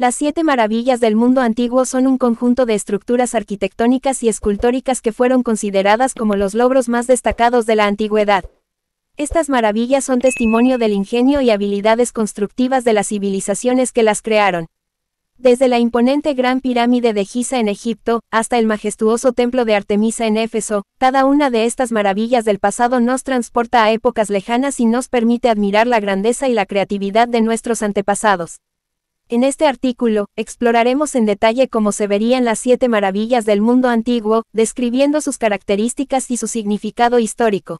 Las siete maravillas del mundo antiguo son un conjunto de estructuras arquitectónicas y escultóricas que fueron consideradas como los logros más destacados de la antigüedad. Estas maravillas son testimonio del ingenio y habilidades constructivas de las civilizaciones que las crearon. Desde la imponente Gran Pirámide de Giza en Egipto, hasta el majestuoso Templo de Artemisa en Éfeso, cada una de estas maravillas del pasado nos transporta a épocas lejanas y nos permite admirar la grandeza y la creatividad de nuestros antepasados. En este artículo, exploraremos en detalle cómo se verían las siete maravillas del mundo antiguo, describiendo sus características y su significado histórico.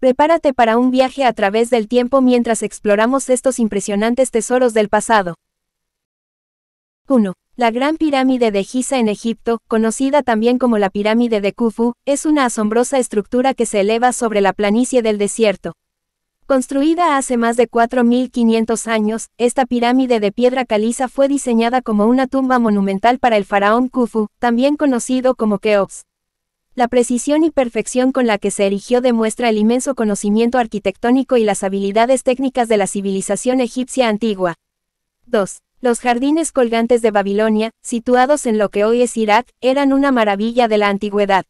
Prepárate para un viaje a través del tiempo mientras exploramos estos impresionantes tesoros del pasado. 1. La Gran Pirámide de Giza en Egipto, conocida también como la Pirámide de Khufu, es una asombrosa estructura que se eleva sobre la planicie del desierto. Construida hace más de 4.500 años, esta pirámide de piedra caliza fue diseñada como una tumba monumental para el faraón Khufu, también conocido como Keops. La precisión y perfección con la que se erigió demuestra el inmenso conocimiento arquitectónico y las habilidades técnicas de la civilización egipcia antigua. 2. Los jardines colgantes de Babilonia, situados en lo que hoy es Irak, eran una maravilla de la antigüedad.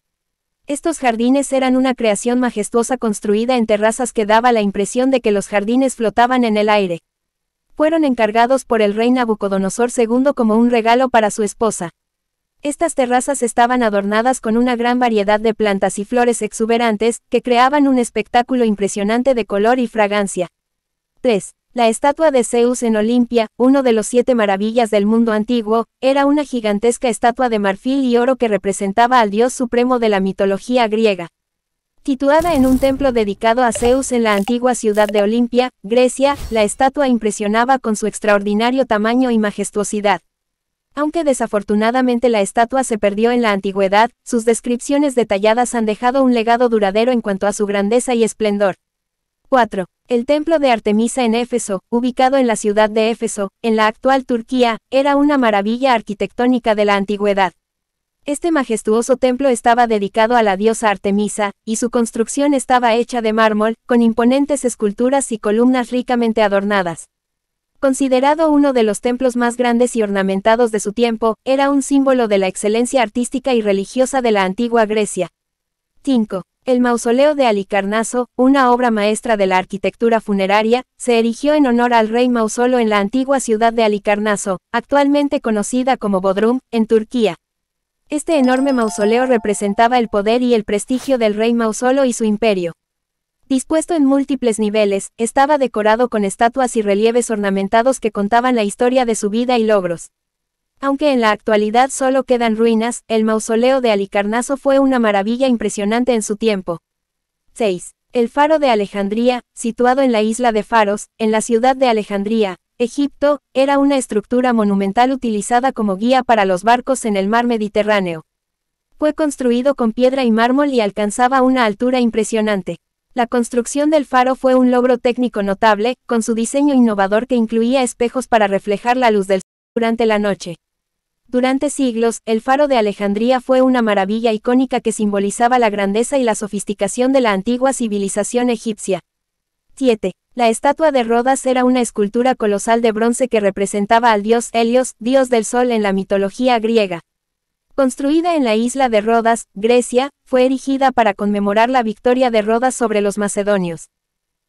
Estos jardines eran una creación majestuosa construida en terrazas que daba la impresión de que los jardines flotaban en el aire. Fueron encargados por el rey Nabucodonosor II como un regalo para su esposa. Estas terrazas estaban adornadas con una gran variedad de plantas y flores exuberantes, que creaban un espectáculo impresionante de color y fragancia. La estatua de Zeus en Olimpia, uno de los siete maravillas del mundo antiguo, era una gigantesca estatua de marfil y oro que representaba al dios supremo de la mitología griega. Situada en un templo dedicado a Zeus en la antigua ciudad de Olimpia, Grecia, la estatua impresionaba con su extraordinario tamaño y majestuosidad. Aunque desafortunadamente la estatua se perdió en la antigüedad, sus descripciones detalladas han dejado un legado duradero en cuanto a su grandeza y esplendor. 4. El templo de Artemisa en Éfeso, ubicado en la ciudad de Éfeso, en la actual Turquía, era una maravilla arquitectónica de la antigüedad. Este majestuoso templo estaba dedicado a la diosa Artemisa, y su construcción estaba hecha de mármol, con imponentes esculturas y columnas ricamente adornadas. Considerado uno de los templos más grandes y ornamentados de su tiempo, era un símbolo de la excelencia artística y religiosa de la antigua Grecia. 5. El mausoleo de Alicarnaso, una obra maestra de la arquitectura funeraria, se erigió en honor al rey Mausolo en la antigua ciudad de Alicarnaso, actualmente conocida como Bodrum, en Turquía. Este enorme mausoleo representaba el poder y el prestigio del rey Mausolo y su imperio. Dispuesto en múltiples niveles, estaba decorado con estatuas y relieves ornamentados que contaban la historia de su vida y logros. Aunque en la actualidad solo quedan ruinas, el mausoleo de Alicarnaso fue una maravilla impresionante en su tiempo. 6. El faro de Alejandría, situado en la isla de Faros, en la ciudad de Alejandría, Egipto, era una estructura monumental utilizada como guía para los barcos en el mar Mediterráneo. Fue construido con piedra y mármol y alcanzaba una altura impresionante. La construcción del faro fue un logro técnico notable, con su diseño innovador que incluía espejos para reflejar la luz del sol durante la noche. Durante siglos, el faro de Alejandría fue una maravilla icónica que simbolizaba la grandeza y la sofisticación de la antigua civilización egipcia. 7. La estatua de Rodas era una escultura colosal de bronce que representaba al dios Helios, dios del sol en la mitología griega. Construida en la isla de Rodas, Grecia, fue erigida para conmemorar la victoria de Rodas sobre los macedonios.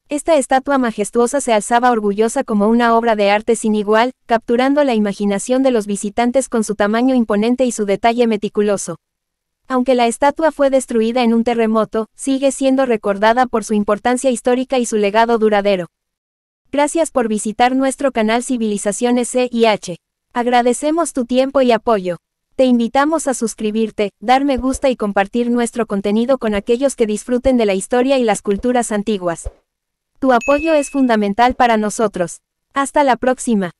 Esta estatua majestuosa se alzaba orgullosa como una obra de arte sin igual, capturando la imaginación de los visitantes con su tamaño imponente y su detalle meticuloso. Aunque la estatua fue destruida en un terremoto, sigue siendo recordada por su importancia histórica y su legado duradero. Gracias por visitar nuestro canal Civilizaciones C y H. Agradecemos tu tiempo y apoyo. Te invitamos a suscribirte, dar me gusta y compartir nuestro contenido con aquellos que disfruten de la historia y las culturas antiguas. Tu apoyo es fundamental para nosotros. Hasta la próxima.